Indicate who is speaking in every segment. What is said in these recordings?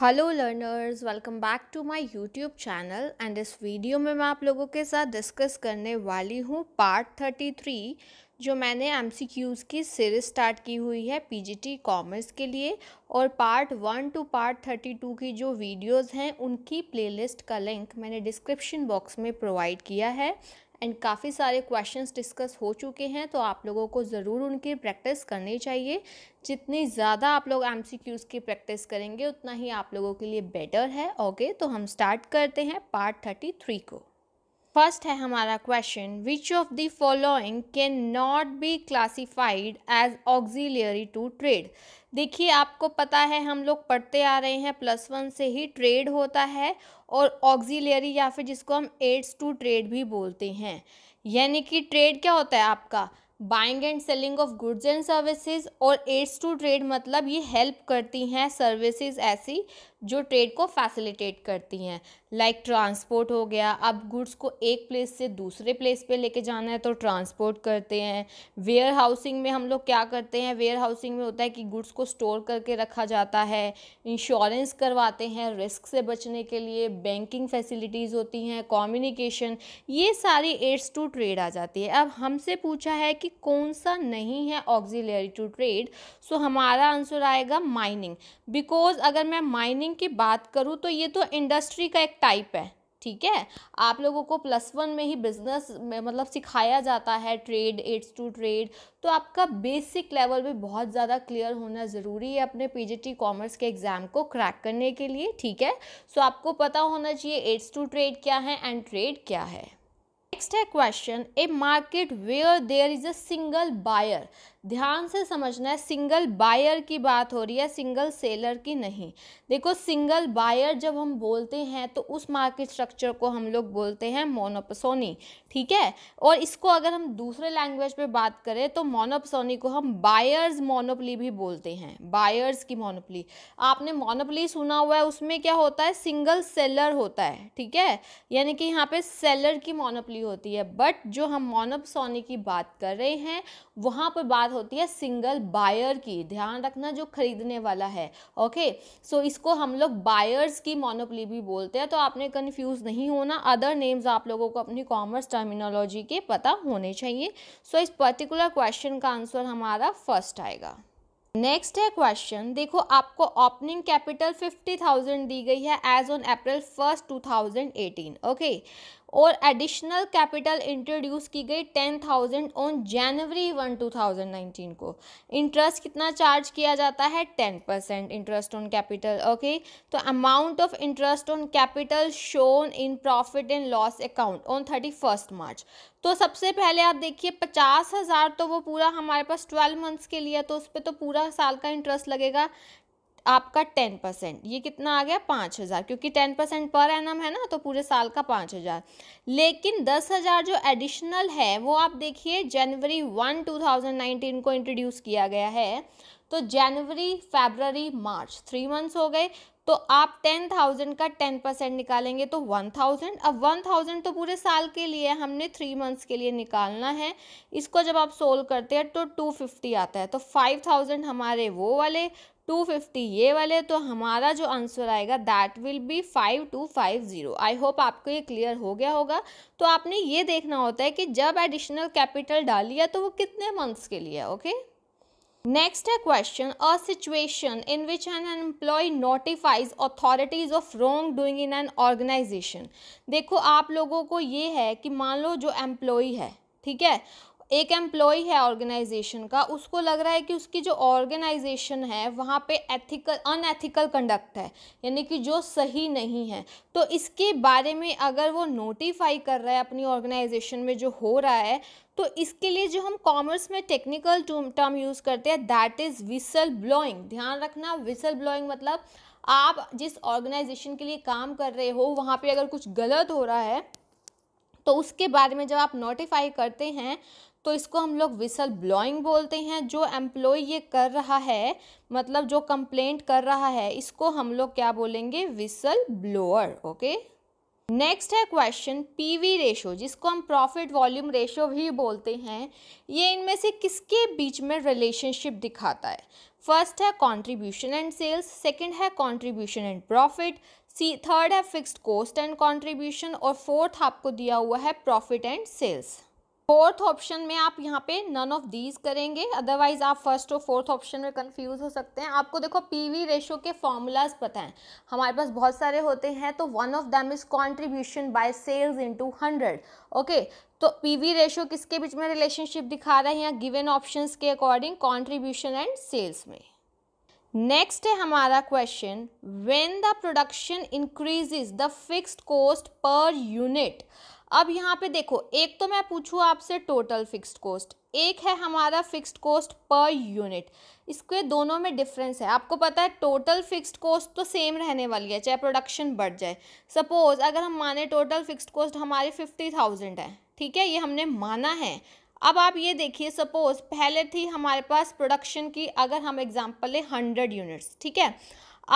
Speaker 1: hello learners welcome back to my YouTube channel and इस video में मैं आप लोगों के साथ डिस्कस करने वाली हूँ पार्ट थर्टी थ्री जो मैंने एम की सीरीज़ स्टार्ट की हुई है पीजीटी कॉमर्स के लिए और part one two part thirty two की जो वीडियोस हैं उनकी प्लेलिस्ट का लिंक मैंने डिस्क्रिप्शन बॉक्स में प्रोवाइड किया है एंड काफ़ी सारे क्वेश्चंस डिस्कस हो चुके हैं तो आप लोगों को ज़रूर उनकी प्रैक्टिस करनी चाहिए जितनी ज़्यादा आप लोग एम की प्रैक्टिस करेंगे उतना ही आप लोगों के लिए बेटर है ओके तो हम स्टार्ट करते हैं पार्ट थर्टी थ्री को फर्स्ट है हमारा question which of the following can not be classified as auxiliary to trade देखिए आपको पता है हम लोग पढ़ते आ रहे हैं प्लस वन से ही ट्रेड होता है और ऑक्जिलियरी या फिर जिसको हम एड्स टू ट्रेड भी बोलते हैं यानी कि ट्रेड क्या होता है आपका buying and selling of goods and services और एड्स टू ट्रेड मतलब ये हेल्प करती हैं सर्विसेज ऐसी जो ट्रेड को फैसिलिटेट करती हैं लाइक ट्रांसपोर्ट हो गया अब गुड्स को एक प्लेस से दूसरे प्लेस पे लेके जाना है तो ट्रांसपोर्ट करते हैं वेयर हाउसिंग में हम लोग क्या करते हैं वेयर हाउसिंग में होता है कि गुड्स को स्टोर करके रखा जाता है इंश्योरेंस करवाते हैं रिस्क से बचने के लिए बैंकिंग फैसिलिटीज़ होती हैं कॉम्युनिकेशन ये सारी एड्स टू ट्रेड आ जाती है अब हमसे पूछा है कि कौन सा नहीं है ऑक्जिलरी टू ट्रेड सो हमारा आंसर आएगा माइनिंग बिकॉज अगर मैं माइनिंग मार्किंग की बात करूँ तो ये तो इंडस्ट्री का एक टाइप है ठीक है आप लोगों को प्लस वन में ही बिजनेस मतलब सिखाया जाता है ट्रेड एड्स टू ट्रेड तो आपका बेसिक लेवल भी बहुत ज़्यादा क्लियर होना ज़रूरी है अपने पीजीटी कॉमर्स के एग्ज़ाम को क्रैक करने के लिए ठीक है सो आपको पता होना चाहिए एड्स टू ट्रेड क्या है एंड ट्रेड क्या है नेक्स्ट है question a market where there is a single buyer ध्यान से समझना है सिंगल बायर की बात हो रही है सिंगल सेलर की नहीं देखो सिंगल बायर जब हम बोलते हैं तो उस मार्केट स्ट्रक्चर को हम लोग बोलते हैं मोनोपसोनी ठीक है और इसको अगर हम दूसरे लैंग्वेज पे बात करें तो मोनोपसोनी को हम बायर्स मोनोपली भी बोलते हैं बायर्स की मोनोपली आपने मोनोपली सुना हुआ है उसमें क्या होता है सिंगल सेलर होता है ठीक है यानी कि यहाँ पर सेलर की मोनोपली होती है बट जो हम मोनोपसोनी की बात कर रहे हैं वहाँ पर बात होती है सिंगल बायर की ध्यान रखना जो खरीदने वाला है ओके सो so, इसको हम लोग बायर्स की मोनोपली भी बोलते हैं तो आपने कन्फ्यूज़ नहीं होना अदर नेम्स आप लोगों को अपनी कॉमर्स टर्मिनोलॉजी के पता होने चाहिए सो so, इस पर्टिकुलर क्वेश्चन का आंसर हमारा फर्स्ट आएगा नेक्स्ट है क्वेश्चन देखो आपको ओपनिंग कैपिटल फिफ्टी थाउजेंड दी गई है as on April first two thousand eighteen okay और एडिशनल कैपिटल इंट्रोड्यूस की गई ten thousand on January one two thousand nineteen को इंटरेस्ट कितना चार्ज किया जाता है ten percent interest on capital okay तो amount of interest on capital shown in profit and loss account on thirty first March तो सबसे पहले आप देखिए पचास हज़ार तो वो पूरा हमारे पास ट्वेल्व मंथ्स के लिए तो उस पर तो पूरा साल का इंटरेस्ट लगेगा आपका टेन परसेंट ये कितना आ गया पाँच हज़ार क्योंकि टेन परसेंट पर एनम है ना तो पूरे साल का पाँच हज़ार लेकिन दस हज़ार जो एडिशनल है वो आप देखिए January one two thousand nineteen को इंट्रोड्यूस किया गया है तो January February March three months हो गए तो आप टेन थाउजेंड का टेन परसेंट निकालेंगे तो वन थाउजेंड अब वन थाउजेंड तो पूरे साल के लिए हमने थ्री मंथ्स के लिए निकालना है इसको जब आप सोल्व करते हैं तो टू फिफ्टी आता है तो फाइव थाउजेंड हमारे वो वाले टू फिफ्टी ये वाले तो हमारा जो आंसर आएगा that will be five two five zero I hope आपको ये क्लियर हो गया होगा तो आपने ये देखना होता है कि जब एडिशनल कैपिटल डाली है तो वो कितने मंथ्स के लिए ओके नेक्स्ट है question a situation in which an employ notifies authorities of wrongdoing in an organisation देखो आप लोगों को ये है कि मान लो जो एम्प्लॉय है ठीक है एक एम्प्लॉय है ऑर्गेनाइजेशन का उसको लग रहा है कि उसकी जो ऑर्गेनाइजेशन है वहाँ पे एथिकल अनएथिकल कंडक्ट है यानी कि जो सही नहीं है तो इसके बारे में अगर वो नोटिफाई कर रहा है अपनी ऑर्गेनाइजेशन में जो हो रहा है तो इसके लिए जो हम कॉमर्स में टेक्निकल टर्म यूज़ करते हैं दैट इज़ विसल ब्लोइंग ध्यान रखना विसल ब्लोइंग मतलब आप जिस ऑर्गेनाइजेशन के लिए काम कर रहे हो वहाँ पे अगर कुछ गलत हो रहा है तो उसके बारे में जब आप नोटिफाई करते हैं तो इसको हम लोग विसल ब्लॉइंग बोलते हैं जो एम्प्लॉय ये कर रहा है मतलब जो कंप्लेंट कर रहा है इसको हम लोग क्या बोलेंगे विसल ब्लोअर ओके नेक्स्ट है क्वेश्चन पीवी रेशो जिसको हम प्रॉफिट वॉल्यूम रेशो भी बोलते हैं ये इनमें से किसके बीच में रिलेशनशिप दिखाता है फर्स्ट है कंट्रीब्यूशन एंड सेल्स सेकंड है contribution and profit C third है फिक्स्ड कॉस्ट एंड कंट्रीब्यूशन और फोर्थ आपको दिया हुआ है profit and sales fourth option में आप यहाँ पे नन ऑफ दीज करेंगे अदरवाइज आप फर्स्ट और फोर्थ ऑप्शन में कंफ्यूज हो सकते हैं आपको देखो पीवी रेशो के फॉर्मूलाज पता है हमारे पास बहुत सारे होते हैं तो one of them is contribution by sales into hundred okay तो पीवी रेशो किसके बीच में रिलेशनशिप दिखा रहे हैं गिवेन ऑप्शन के अकॉर्डिंग कॉन्ट्रीब्यूशन एंड सेल्स में नेक्स्ट है हमारा question when the production increases the fixed cost per unit अब यहाँ पे देखो एक तो मैं पूछूँ आपसे टोटल फिक्स्ड कॉस्ट एक है हमारा फिक्स्ड कॉस्ट पर यूनिट इसके दोनों में डिफरेंस है आपको पता है टोटल फिक्स्ड कॉस्ट तो सेम रहने वाली है चाहे प्रोडक्शन बढ़ जाए सपोज़ अगर हम माने टोटल फिक्स्ड कॉस्ट हमारी फिफ्टी थाउजेंड है ठीक है ये हमने माना है अब आप ये देखिए सपोज़ पहले थी हमारे पास प्रोडक्शन की अगर हम एग्जाम्पल लें हंड्रेड यूनिट्स ठीक है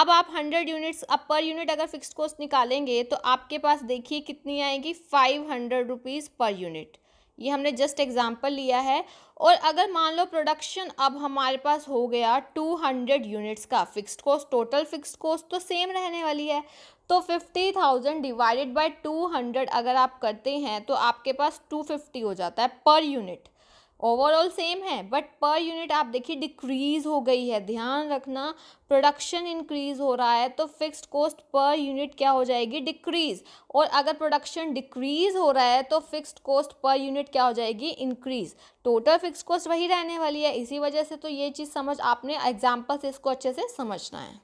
Speaker 1: अब आप हंड्रेड यूनिट्स अब पर यूनिट अगर फिक्स्ड कॉस्ट निकालेंगे तो आपके पास देखिए कितनी आएगी five hundred rupees per unit ये हमने जस्ट एग्जांपल लिया है और अगर मान लो प्रोडक्शन अब हमारे पास हो गया टू हंड्रेड यूनिट्स का fixed cost total fixed cost तो सेम रहने वाली है तो fifty thousand divided by two hundred अगर आप करते हैं तो आपके पास टू फिफ्टी हो जाता है पर यूनिट ओवरऑल सेम है बट पर यूनिट आप देखिए डिक्रीज़ हो गई है ध्यान रखना प्रोडक्शन इंक्रीज़ हो रहा है तो फिक्स्ड कॉस्ट पर यूनिट क्या हो जाएगी डिक्रीज़ और अगर प्रोडक्शन डिक्रीज़ हो रहा है तो फिक्स्ड कॉस्ट पर यूनिट क्या हो जाएगी इंक्रीज़ टोटल फिक्स्ड कॉस्ट वही रहने वाली है इसी वजह से तो ये चीज़ समझ आपने एग्जाम्पल से इसको अच्छे से समझना है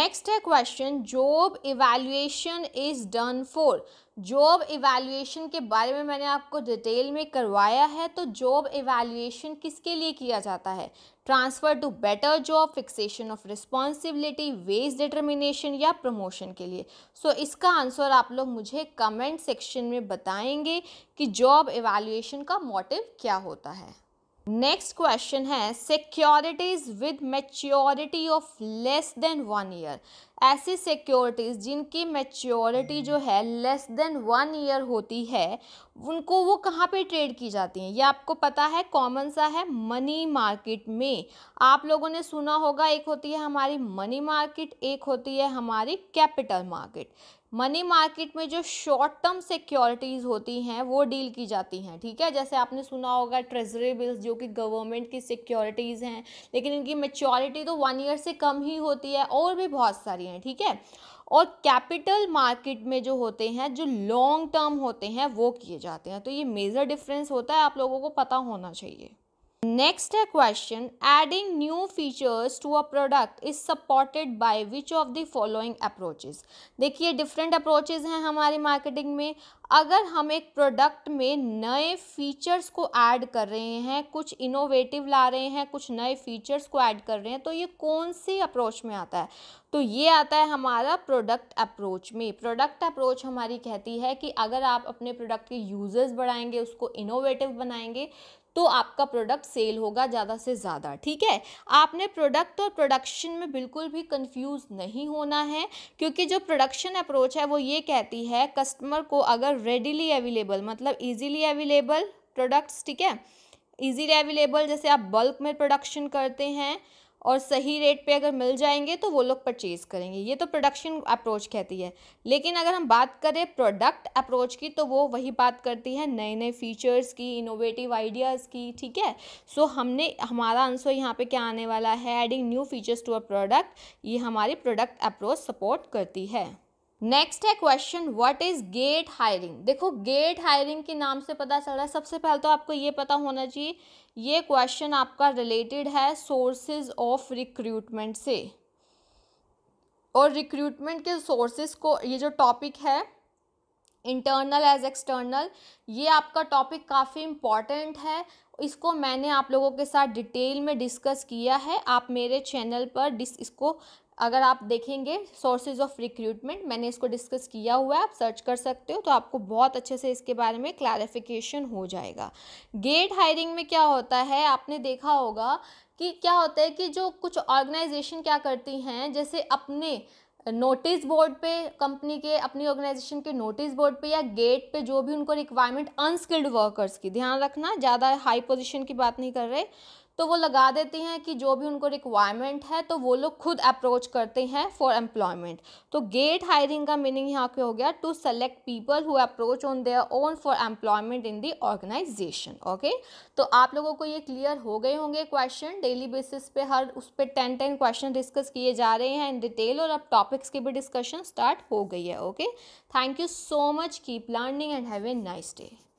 Speaker 1: नेक्स्ट है question job evaluation is done for job evaluation के बारे में मैंने आपको डिटेल में करवाया है तो जॉब इवेल्युएशन किसके लिए किया जाता है transfer to better job fixation of responsibility wage determination या प्रमोशन के लिए सो so, इसका आंसर आप लोग मुझे कमेंट सेक्शन में बताएंगे कि जॉब इवेल्युएशन का मोटिव क्या होता है नेक्स्ट क्वेश्चन है securities with maturity of less than one year ऐसी सिक्योरिटीज़ जिनकी मेच्योरिटी जो है लेस देन वन ईयर होती है उनको वो कहाँ पे ट्रेड की जाती हैं ये आपको पता है कॉमन सा है मनी मार्केट में आप लोगों ने सुना होगा एक होती है हमारी मनी मार्केट एक होती है हमारी कैपिटल मार्केट मनी मार्केट में जो शॉर्ट टर्म सिक्योरिटीज़ होती हैं वो डील की जाती हैं ठीक है जैसे आपने सुना होगा ट्रेजरी बिल्स जो कि गवर्नमेंट की सिक्योरिटीज़ हैं लेकिन इनकी मेच्योरिटी तो वन ईयर से कम ही होती है और भी बहुत सारी हैं ठीक है और कैपिटल मार्केट में जो होते हैं जो लॉन्ग टर्म होते हैं वो किए जाते हैं तो ये मेजर डिफरेंस होता है आप लोगों को पता होना चाहिए नेक्स्ट है question adding new features to a product is supported by which of the following approaches देखिए डिफरेंट अप्रोचेस हैं हमारी मार्केटिंग में अगर हम एक प्रोडक्ट में नए फीचर्स को ऐड कर रहे हैं कुछ इनोवेटिव ला रहे हैं कुछ नए फीचर्स को ऐड कर रहे हैं तो ये कौन सी अप्रोच में आता है तो ये आता है हमारा प्रोडक्ट अप्रोच में प्रोडक्ट अप्रोच हमारी कहती है कि अगर आप अपने प्रोडक्ट के यूज़र्स बढ़ाएंगे उसको इनोवेटिव बनाएंगे तो आपका प्रोडक्ट सेल होगा ज़्यादा से ज़्यादा ठीक है आपने प्रोडक्ट और प्रोडक्शन में बिल्कुल भी कंफ्यूज नहीं होना है क्योंकि जो प्रोडक्शन अप्रोच है वो ये कहती है कस्टमर को अगर रेडिली अवेलेबल मतलब ईजिली अवेलेबल प्रोडक्ट्स ठीक है ईज़िली अवेलेबल जैसे आप बल्क में प्रोडक्शन करते हैं और सही रेट पे अगर मिल जाएंगे तो वो लोग परचेज़ करेंगे ये तो प्रोडक्शन अप्रोच कहती है लेकिन अगर हम बात करें प्रोडक्ट अप्रोच की तो वो वही बात करती है नए नए फीचर्स की इनोवेटिव आइडियाज़ की ठीक है सो so, हमने हमारा आंसर यहाँ पे क्या आने वाला है adding new features to a product ये हमारी प्रोडक्ट अप्रोच सपोर्ट करती है नेक्स्ट है question what is gate hiring देखो गेट हायरिंग के नाम से पता चल रहा है सबसे पहले तो आपको ये पता होना चाहिए ये क्वेश्चन आपका रिलेटेड है सोर्सेज ऑफ रिक्रूटमेंट से और रिक्रूटमेंट के सोर्सेज को ये जो टॉपिक है इंटरनल एज एक्सटर्नल ये आपका टॉपिक काफ़ी इम्पॉर्टेंट है इसको मैंने आप लोगों के साथ डिटेल में डिस्कस किया है आप मेरे चैनल पर डिस इसको अगर आप देखेंगे सोर्सेज ऑफ रिक्रूटमेंट मैंने इसको डिस्कस किया हुआ है आप सर्च कर सकते हो तो आपको बहुत अच्छे से इसके बारे में क्लैरिफिकेशन हो जाएगा गेट हायरिंग में क्या होता है आपने देखा होगा कि क्या होता है कि जो कुछ ऑर्गेनाइजेशन क्या करती हैं जैसे अपने नोटिस बोर्ड पे कंपनी के अपनी ऑर्गेनाइजेशन के नोटिस बोर्ड पे या गेट पे जो भी उनको रिक्वायरमेंट अनस्किल्ड वर्कर्स की ध्यान रखना ज़्यादा हाई पोजीशन की बात नहीं कर रहे तो वो लगा देते हैं कि जो भी उनको रिक्वायरमेंट है तो वो लोग खुद अप्रोच करते हैं फॉर एम्प्लॉयमेंट तो गेट हायरिंग का मीनिंग यहाँ पे हो गया to select people who approach on their own for employment in the organisation okay तो आप लोगों को ये क्लियर हो गए होंगे क्वेश्चन डेली बेसिस पे हर उस पर टेन टेन क्वेश्चन डिस्कस किए जा रहे हैं इन डिटेल और अब टॉपिक्स की भी डिस्कशन स्टार्ट हो गई है okay thank you so much keep learning and have a nice day